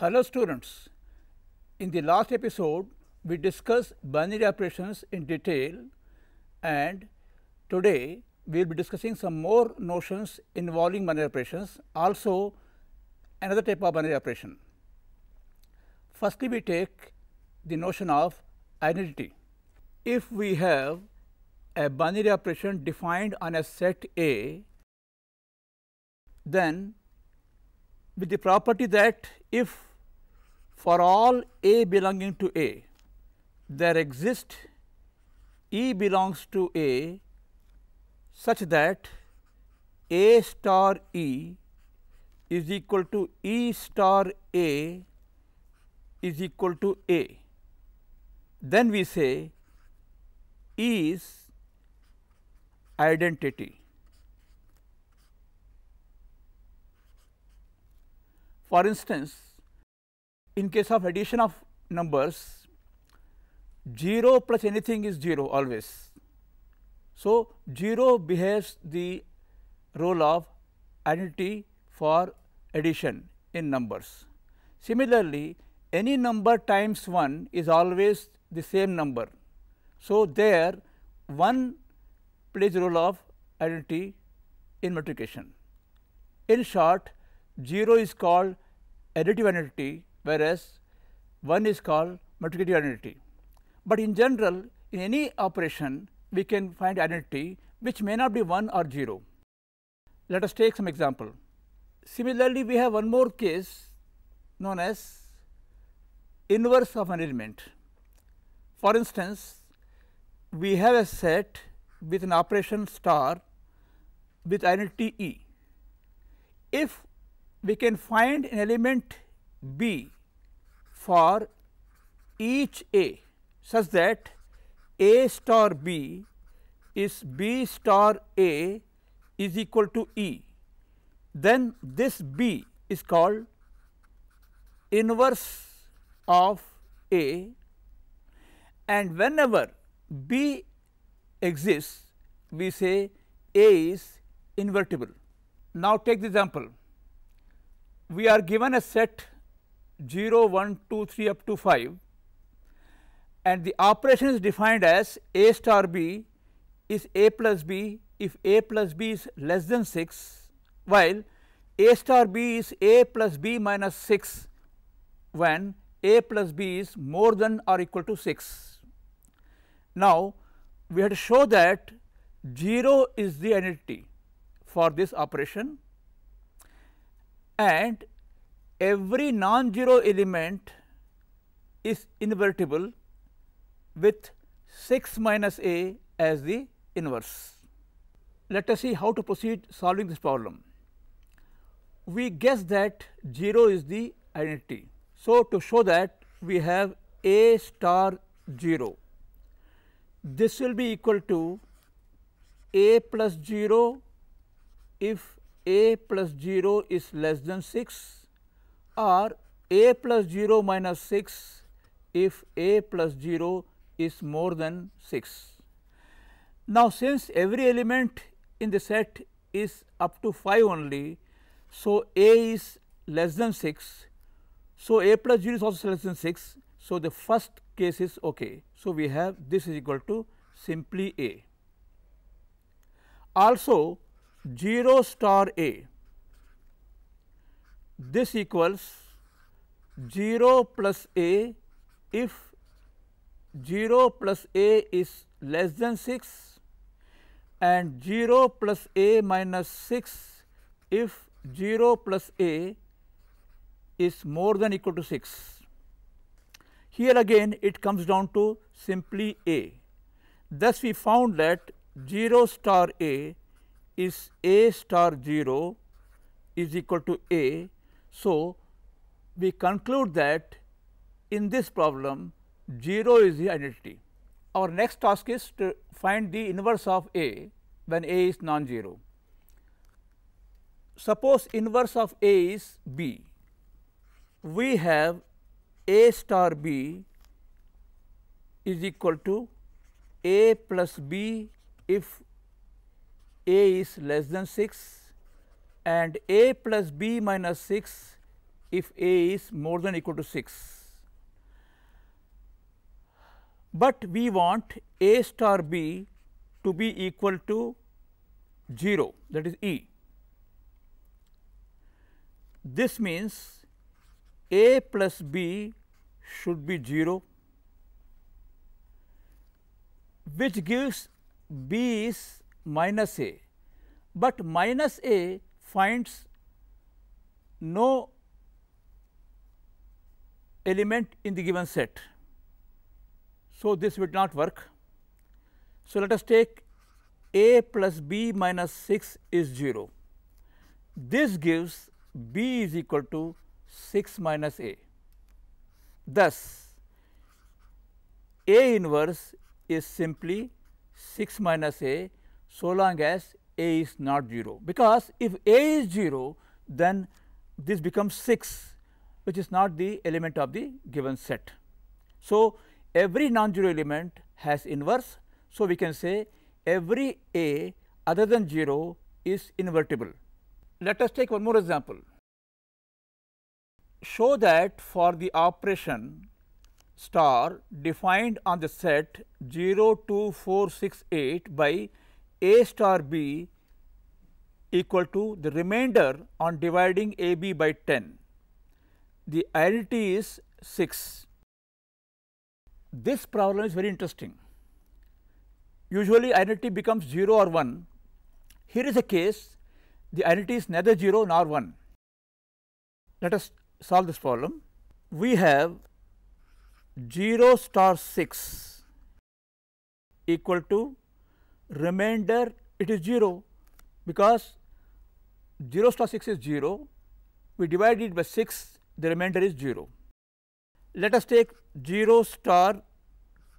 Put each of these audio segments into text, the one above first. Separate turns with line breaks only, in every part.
Hello students, in the last episode we discussed binary operations in detail and today we will be discussing some more notions involving binary operations also another type of binary operation. Firstly we take the notion of identity. If we have a binary operation defined on a set A then with the property that if for all A belonging to A, there exist E belongs to A such that A star E is equal to E star A is equal to A. Then we say E is identity. For instance, in case of addition of numbers 0 plus anything is 0 always. So, 0 behaves the role of identity for addition in numbers. Similarly, any number times 1 is always the same number. So, there 1 plays role of identity in multiplication. In short, 0 is called additive identity whereas one is called multiplicative identity. But in general, in any operation, we can find identity which may not be 1 or 0. Let us take some example. Similarly, we have one more case known as inverse of an element. For instance, we have a set with an operation star with identity E. If we can find an element B for each A such that A star B is B star A is equal to E, then this B is called inverse of A and whenever B exists we say A is invertible. Now, take the example we are given a set 0, 1, 2, 3 up to 5 and the operation is defined as A star B is A plus B if A plus B is less than 6 while A star B is A plus B minus 6 when A plus B is more than or equal to 6. Now, we have to show that 0 is the identity for this operation and every non-zero element is invertible with 6 minus a as the inverse. Let us see how to proceed solving this problem. We guess that 0 is the identity. So, to show that we have a star 0. This will be equal to a plus 0 if a plus 0 is less than 6 or a plus 0 minus 6 if a plus 0 is more than 6. Now, since every element in the set is up to 5 only, so a is less than 6. So, a plus 0 is also less than 6. So, the first case is ok. So, we have this is equal to simply a. Also, 0 star a this equals 0 plus a if 0 plus a is less than 6 and 0 plus a minus 6 if 0 plus a is more than equal to 6. Here again it comes down to simply a. Thus we found that 0 star a is a star 0 is equal to a so, we conclude that in this problem 0 is the identity. Our next task is to find the inverse of A when A is non-zero. Suppose inverse of A is B. We have A star B is equal to A plus B if A is less than 6 and a plus b minus 6 if a is more than equal to 6. But we want a star b to be equal to 0 that is e. This means a plus b should be 0 which gives b is minus a, but minus a finds no element in the given set. So, this would not work. So, let us take a plus b minus 6 is 0. This gives b is equal to 6 minus a. Thus, a inverse is simply 6 minus a so long as a is not 0 because if a is 0 then this becomes 6 which is not the element of the given set. So, every non-zero element has inverse. So, we can say every a other than 0 is invertible. Let us take one more example. Show that for the operation star defined on the set 0, 2, 4, 6, 8 by a star B equal to the remainder on dividing A B by 10. The identity is 6. This problem is very interesting. Usually identity becomes 0 or 1. Here is a case the identity is neither 0 nor 1. Let us solve this problem. We have 0 star 6 equal to remainder it is 0 because 0 star 6 is 0 we divide it by 6 the remainder is 0. Let us take 0 star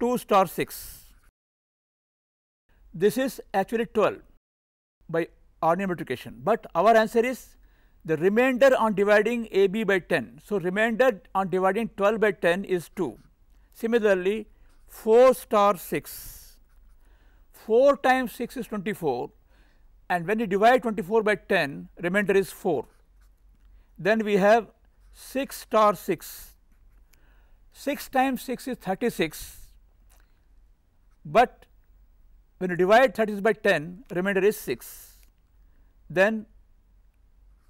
2 star 6 this is actually 12 by Arni multiplication, but our answer is the remainder on dividing a b by 10. So, remainder on dividing 12 by 10 is 2. Similarly, 4 star 6 4 times 6 is 24 and when you divide 24 by 10 remainder is 4. Then we have 6 star 6, 6 times 6 is 36 but when you divide 36 by 10 remainder is 6. Then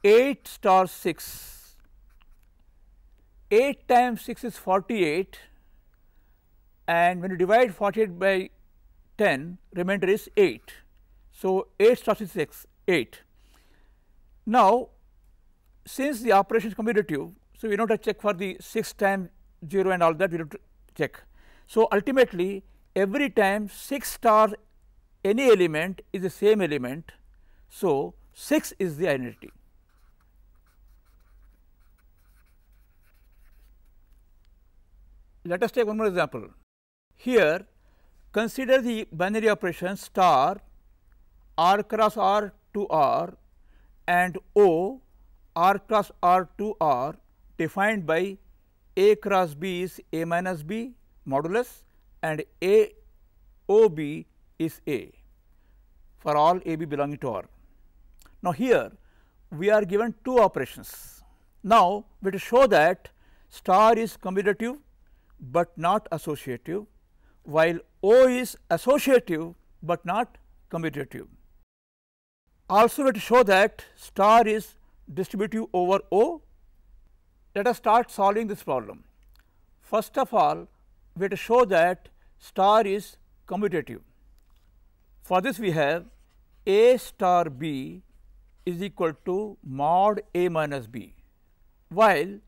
8 star 6, 8 times 6 is 48 and when you divide 48 by 10 remainder is 8. So, 8 starts is 6 8. Now, since the operation is commutative, so we don't have to check for the 6 times 0 and all that we have to check. So, ultimately every time 6 star any element is the same element. So, 6 is the identity. Let us take one more example. Here Consider the binary operation star r cross r to r and O r cross r to r defined by a cross b is a minus b modulus and a o b is a for all a b belonging to r. Now, here we are given two operations. Now, we to show that star is commutative, but not associative while O is associative but not commutative. Also, we have to show that star is distributive over O. Let us start solving this problem. First of all, we have to show that star is commutative. For this, we have A star B is equal to mod A minus B, while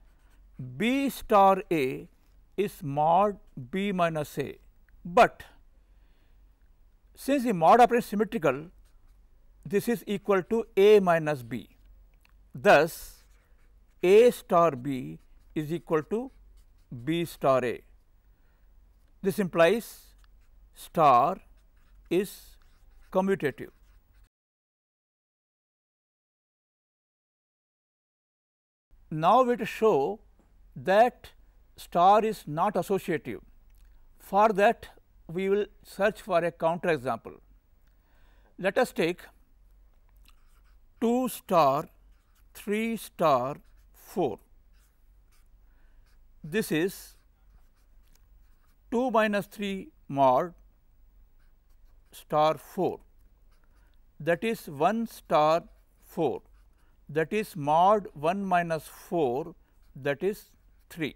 B star A is mod B minus A. But since the mod operator is symmetrical, this is equal to A minus B. Thus, A star B is equal to B star A. This implies star is commutative. Now, we have to show that star is not associative. For that, we will search for a counter example. Let us take 2 star 3 star 4. This is 2 minus 3 mod star 4 that is 1 star 4 that is mod 1 minus 4 that is 3.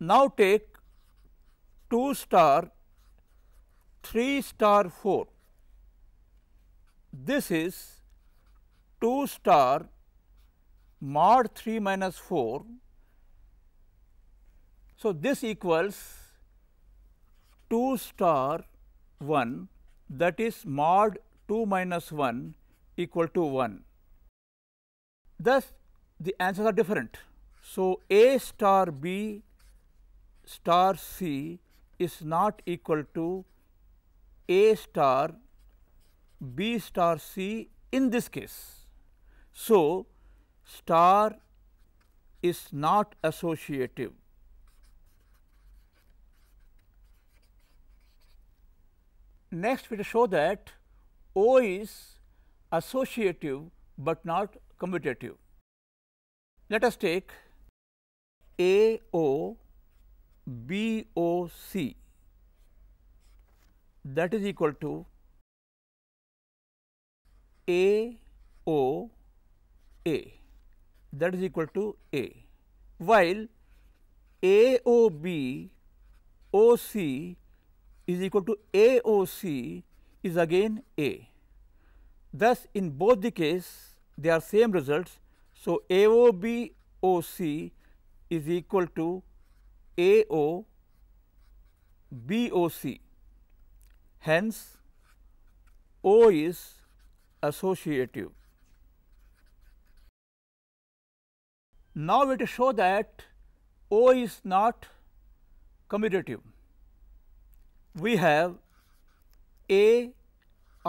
Now take 2 star, 3 star 4. This is 2 star mod 3 minus 4. So, this equals 2 star 1 that is mod 2 minus 1 equal to 1. Thus, the answers are different. So, A star B star C is not equal to A star B star C in this case. So, star is not associative. Next, we will show that O is associative, but not commutative. Let us take A O BOC that is equal to AOA that is equal to A while A O B O C is equal to AOC is again A. Thus, in both the case they are same results. So, A O B O C is equal to AOBOC. Hence, O is associative. Now we to show that O is not commutative. We have A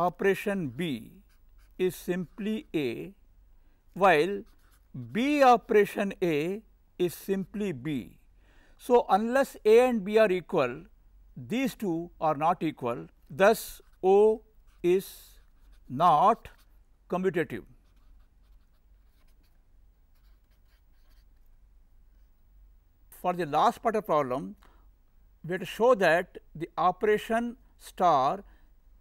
operation B is simply A while B operation A is simply B. So, unless A and B are equal, these two are not equal, thus O is not commutative. For the last part of problem, we have to show that the operation star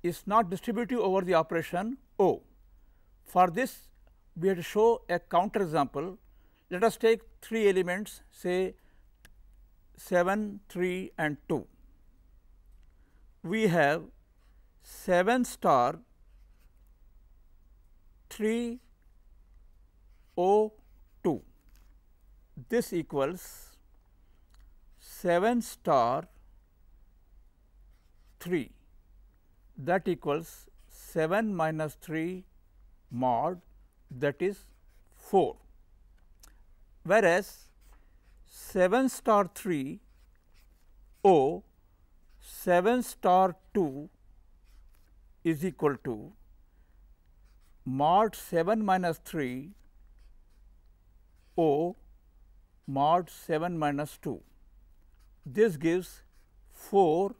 is not distributive over the operation O. For this, we have to show a counterexample. Let us take three elements, say 7, 3 and 2. We have 7 star 3 O 2. This equals 7 star 3 that equals 7 minus 3 mod that is 4. Whereas, 7 star 3 O 7 star 2 is equal to mod 7 minus 3 O mod 7 minus 2. This gives 4.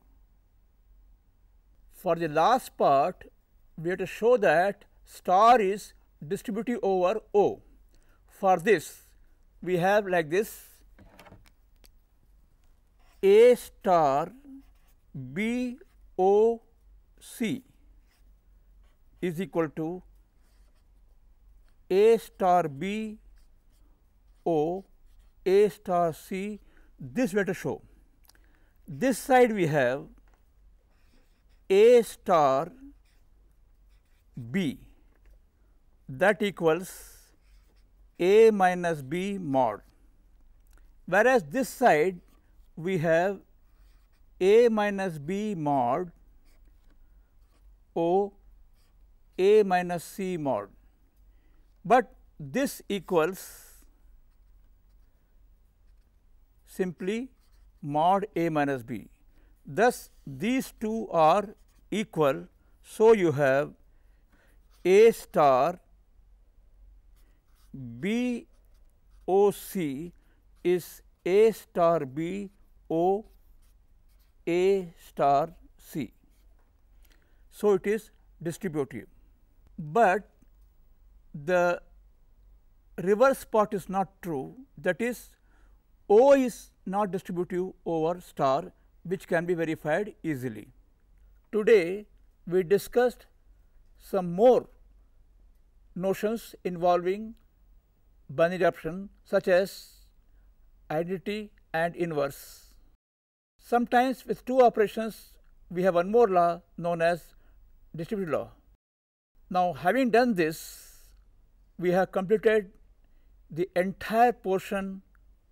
For the last part, we have to show that star is distributive over O. For this, we have like this a star B O C is equal to A star B O A star C this we have to show. This side we have A star B that equals A minus B mod whereas this side we have a minus b mod o a minus c mod, but this equals simply mod a minus b. Thus, these two are equal. So, you have a star b o c is a star b O A star C. So, it is distributive, but the reverse part is not true that is O is not distributive over star which can be verified easily. Today we discussed some more notions involving binary adaptation such as identity and inverse. Sometimes with two operations, we have one more law known as distributive law. Now, having done this, we have completed the entire portion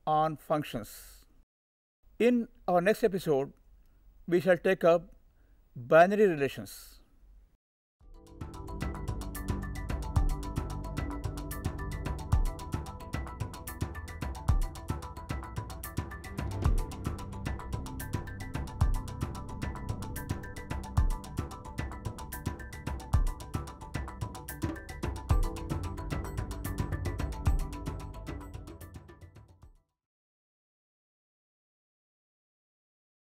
on functions. In our next episode, we shall take up binary relations.